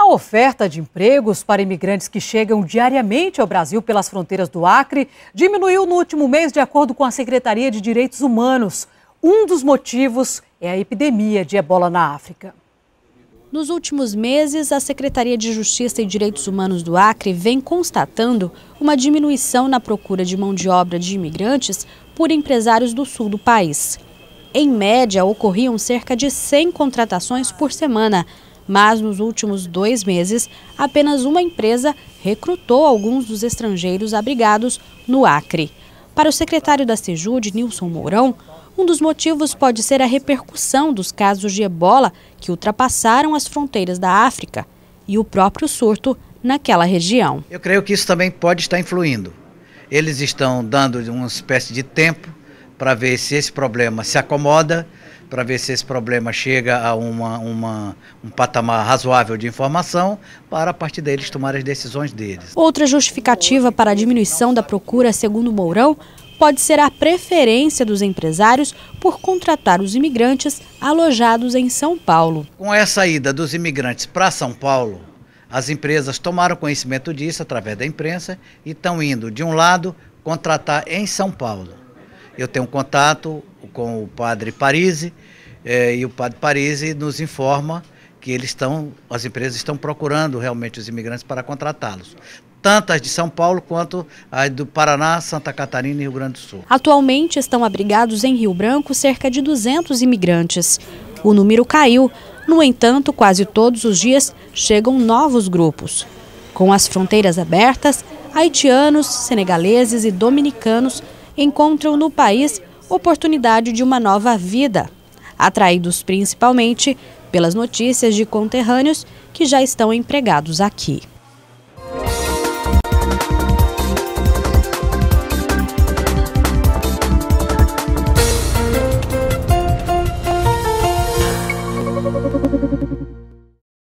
A oferta de empregos para imigrantes que chegam diariamente ao Brasil pelas fronteiras do Acre diminuiu no último mês, de acordo com a Secretaria de Direitos Humanos. Um dos motivos é a epidemia de ebola na África. Nos últimos meses, a Secretaria de Justiça e Direitos Humanos do Acre vem constatando uma diminuição na procura de mão de obra de imigrantes por empresários do sul do país. Em média, ocorriam cerca de 100 contratações por semana, mas nos últimos dois meses, apenas uma empresa recrutou alguns dos estrangeiros abrigados no Acre. Para o secretário da Sejude, Nilson Mourão, um dos motivos pode ser a repercussão dos casos de ebola que ultrapassaram as fronteiras da África e o próprio surto naquela região. Eu creio que isso também pode estar influindo. Eles estão dando uma espécie de tempo para ver se esse problema se acomoda, para ver se esse problema chega a uma, uma, um patamar razoável de informação para, a partir daí, eles as decisões deles. Outra justificativa para a diminuição da procura, segundo Mourão, pode ser a preferência dos empresários por contratar os imigrantes alojados em São Paulo. Com essa ida dos imigrantes para São Paulo, as empresas tomaram conhecimento disso através da imprensa e estão indo, de um lado, contratar em São Paulo eu tenho contato com o padre Parisi eh, e o padre Parisi nos informa que eles estão, as empresas estão procurando realmente os imigrantes para contratá-los tanto as de São Paulo quanto as do Paraná, Santa Catarina e Rio Grande do Sul. Atualmente estão abrigados em Rio Branco cerca de 200 imigrantes. O número caiu, no entanto, quase todos os dias chegam novos grupos. Com as fronteiras abertas, haitianos, senegaleses e dominicanos encontram no país oportunidade de uma nova vida, atraídos principalmente pelas notícias de conterrâneos que já estão empregados aqui.